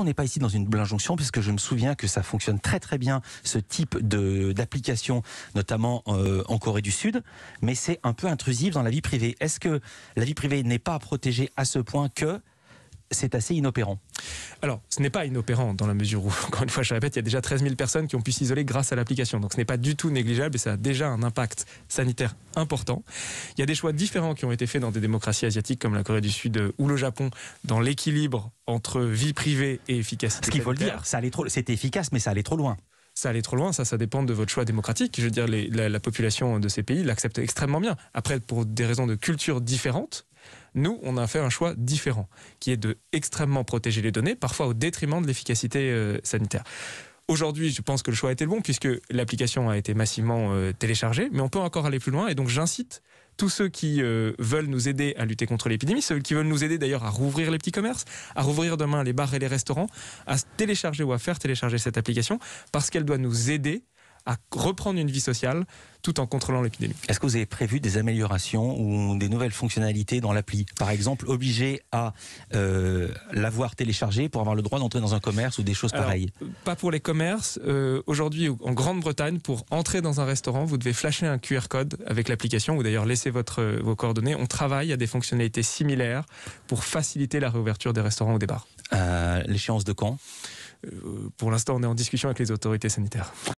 On n'est pas ici dans une injonction Puisque je me souviens que ça fonctionne très très bien, ce type d'application, notamment euh, en Corée du Sud, mais c'est un peu intrusif dans la vie privée. Est-ce que la vie privée n'est pas protégée à ce point que c'est assez inopérant. Alors, ce n'est pas inopérant dans la mesure où, encore une fois, je répète, il y a déjà 13 000 personnes qui ont pu s'isoler grâce à l'application. Donc, ce n'est pas du tout négligeable et ça a déjà un impact sanitaire important. Il y a des choix différents qui ont été faits dans des démocraties asiatiques comme la Corée du Sud euh, ou le Japon dans l'équilibre entre vie privée et efficacité. Ce qu'il faut le dire, ça allait trop, c'était efficace, mais ça allait trop loin ça allait trop loin, ça, ça dépend de votre choix démocratique. Je veux dire, la, population de ces pays l'accepte extrêmement bien. Après, pour des raisons de culture différentes, nous, on a fait un choix différent, qui est de extrêmement protéger les données, parfois au détriment de l'efficacité euh, sanitaire. Aujourd'hui, je pense que le choix a été le bon puisque l'application a été massivement euh, téléchargée, mais on peut encore aller plus loin et donc j'incite tous ceux qui euh, veulent nous aider à lutter contre l'épidémie, ceux qui veulent nous aider d'ailleurs à rouvrir les petits commerces, à rouvrir demain les bars et les restaurants, à télécharger ou à faire télécharger cette application parce qu'elle doit nous aider à reprendre une vie sociale tout en contrôlant l'épidémie. Est-ce que vous avez prévu des améliorations ou des nouvelles fonctionnalités dans l'appli Par exemple, obligé à euh, l'avoir téléchargé pour avoir le droit d'entrer dans un commerce ou des choses pareilles Pas pour les commerces. Euh, aujourd'hui, en Grande-Bretagne, pour entrer dans un restaurant, vous devez flasher un QR code avec l'application ou d'ailleurs laisser votre, euh, vos coordonnées. On travaille à des fonctionnalités similaires pour faciliter la réouverture des restaurants ou des bars. L'échéance de quand Pour l'instant, on est en discussion avec les autorités sanitaires.